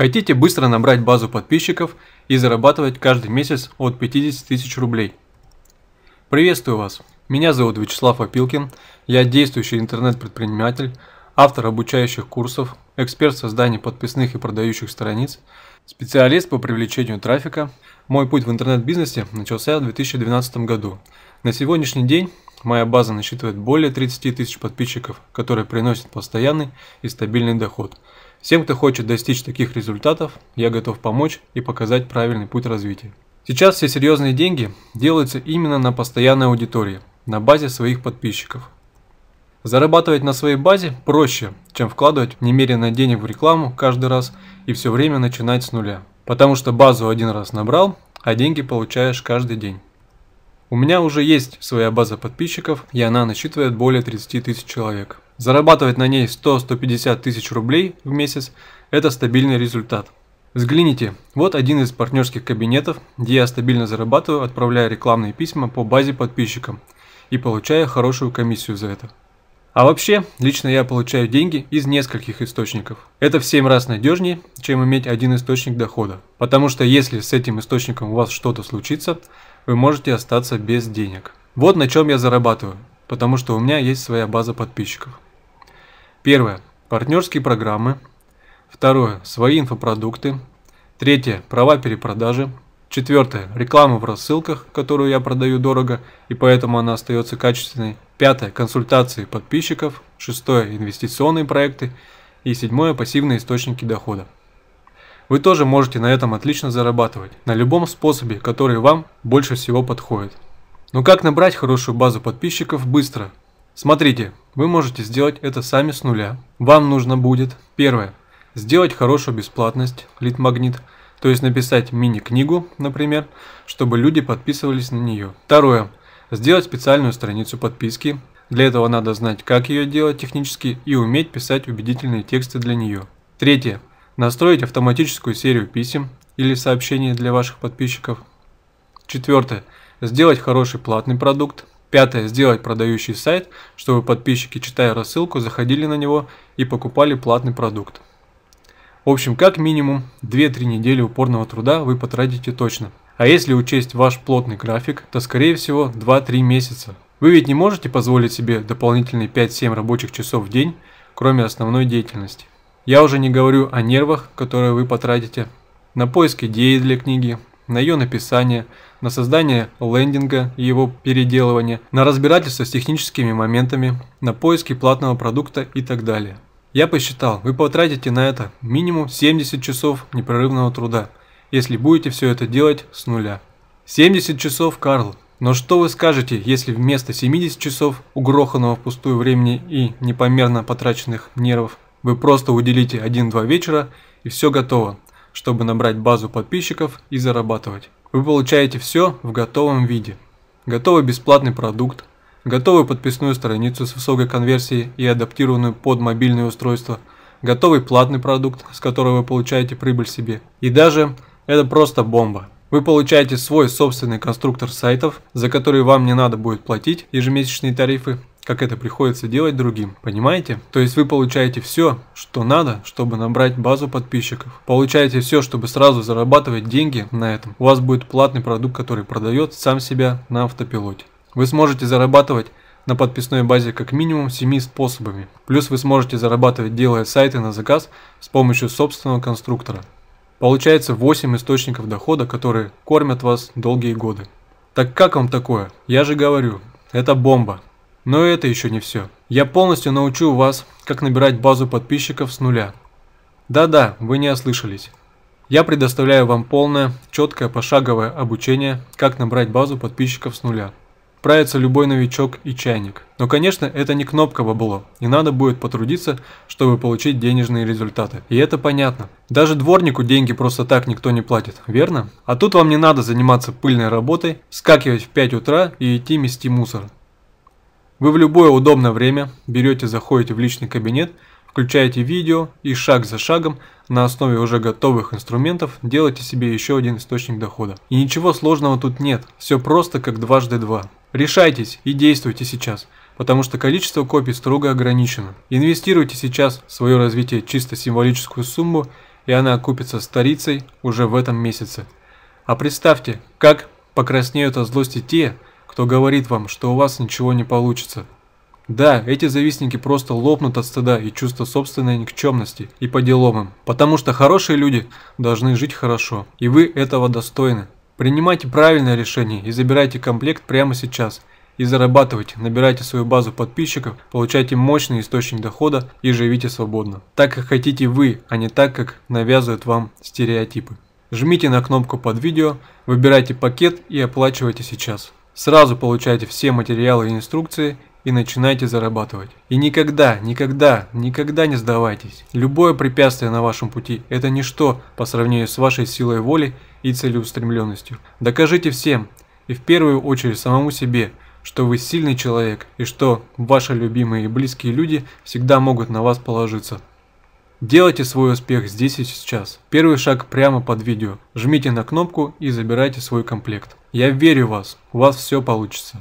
Хотите быстро набрать базу подписчиков и зарабатывать каждый месяц от 50 тысяч рублей? Приветствую вас! Меня зовут Вячеслав Опилкин, я действующий интернет-предприниматель, автор обучающих курсов, эксперт создания подписных и продающих страниц, специалист по привлечению трафика. Мой путь в интернет-бизнесе начался в 2012 году. На сегодняшний день моя база насчитывает более 30 тысяч подписчиков, которые приносят постоянный и стабильный доход – Всем, кто хочет достичь таких результатов, я готов помочь и показать правильный путь развития. Сейчас все серьезные деньги делаются именно на постоянной аудитории, на базе своих подписчиков. Зарабатывать на своей базе проще, чем вкладывать немерено денег в рекламу каждый раз и все время начинать с нуля. Потому что базу один раз набрал, а деньги получаешь каждый день. У меня уже есть своя база подписчиков, и она насчитывает более 30 тысяч человек. Зарабатывать на ней 100-150 тысяч рублей в месяц – это стабильный результат. Взгляните, вот один из партнерских кабинетов, где я стабильно зарабатываю, отправляя рекламные письма по базе подписчикам и получая хорошую комиссию за это. А вообще, лично я получаю деньги из нескольких источников. Это в 7 раз надежнее, чем иметь один источник дохода. Потому что если с этим источником у вас что-то случится, вы можете остаться без денег. Вот на чем я зарабатываю, потому что у меня есть своя база подписчиков. Первое. Партнерские программы. Второе. Свои инфопродукты. Третье. Права перепродажи. Четвертое. Реклама в рассылках, которую я продаю дорого, и поэтому она остается качественной. Пятое. Консультации подписчиков. Шестое. Инвестиционные проекты. И седьмое. Пассивные источники дохода. Вы тоже можете на этом отлично зарабатывать, на любом способе, который вам больше всего подходит. Но ну как набрать хорошую базу подписчиков быстро, Смотрите, вы можете сделать это сами с нуля. Вам нужно будет, первое, сделать хорошую бесплатность, лид-магнит, то есть написать мини-книгу, например, чтобы люди подписывались на нее. Второе, сделать специальную страницу подписки. Для этого надо знать, как ее делать технически и уметь писать убедительные тексты для нее. Третье, настроить автоматическую серию писем или сообщений для ваших подписчиков. Четвертое, сделать хороший платный продукт, Пятое. Сделать продающий сайт, чтобы подписчики, читая рассылку, заходили на него и покупали платный продукт. В общем, как минимум 2-3 недели упорного труда вы потратите точно. А если учесть ваш плотный график, то скорее всего 2-3 месяца. Вы ведь не можете позволить себе дополнительные 5-7 рабочих часов в день, кроме основной деятельности. Я уже не говорю о нервах, которые вы потратите на поиск идеи для книги, на ее написание, на создание лендинга и его переделывание, на разбирательство с техническими моментами, на поиски платного продукта и так далее. Я посчитал, вы потратите на это минимум 70 часов непрерывного труда, если будете все это делать с нуля. 70 часов, Карл. Но что вы скажете, если вместо 70 часов, угроханного впустую времени и непомерно потраченных нервов, вы просто уделите 1-2 вечера и все готово чтобы набрать базу подписчиков и зарабатывать. Вы получаете все в готовом виде. Готовый бесплатный продукт, готовую подписную страницу с высокой конверсией и адаптированную под мобильное устройство, готовый платный продукт, с которого вы получаете прибыль себе. И даже это просто бомба. Вы получаете свой собственный конструктор сайтов, за который вам не надо будет платить ежемесячные тарифы, как это приходится делать другим, понимаете? То есть вы получаете все, что надо, чтобы набрать базу подписчиков. Получаете все, чтобы сразу зарабатывать деньги на этом. У вас будет платный продукт, который продает сам себя на автопилоте. Вы сможете зарабатывать на подписной базе как минимум 7 способами. Плюс вы сможете зарабатывать, делая сайты на заказ с помощью собственного конструктора. Получается 8 источников дохода, которые кормят вас долгие годы. Так как вам такое? Я же говорю, это бомба. Но это еще не все. Я полностью научу вас, как набирать базу подписчиков с нуля. Да-да, вы не ослышались. Я предоставляю вам полное, четкое, пошаговое обучение, как набрать базу подписчиков с нуля. Справится любой новичок и чайник. Но, конечно, это не кнопка бабло, и надо будет потрудиться, чтобы получить денежные результаты. И это понятно. Даже дворнику деньги просто так никто не платит, верно? А тут вам не надо заниматься пыльной работой, скакивать в 5 утра и идти мести мусор. Вы в любое удобное время берете, заходите в личный кабинет, включаете видео и шаг за шагом на основе уже готовых инструментов делайте себе еще один источник дохода. И ничего сложного тут нет, все просто как дважды два. Решайтесь и действуйте сейчас, потому что количество копий строго ограничено. Инвестируйте сейчас в свое развитие чисто символическую сумму, и она окупится старицей уже в этом месяце. А представьте, как покраснеют от злости те, кто говорит вам, что у вас ничего не получится? Да, эти завистники просто лопнут от стыда и чувства собственной никчемности и по делам им. Потому что хорошие люди должны жить хорошо, и вы этого достойны. Принимайте правильное решение и забирайте комплект прямо сейчас. И зарабатывайте, набирайте свою базу подписчиков, получайте мощный источник дохода и живите свободно. Так, как хотите вы, а не так, как навязывают вам стереотипы. Жмите на кнопку под видео, выбирайте пакет и оплачивайте сейчас. Сразу получайте все материалы и инструкции и начинайте зарабатывать. И никогда, никогда, никогда не сдавайтесь. Любое препятствие на вашем пути – это ничто по сравнению с вашей силой воли и целеустремленностью. Докажите всем, и в первую очередь самому себе, что вы сильный человек и что ваши любимые и близкие люди всегда могут на вас положиться. Делайте свой успех здесь и сейчас. Первый шаг прямо под видео. Жмите на кнопку и забирайте свой комплект. Я верю в вас, у вас все получится.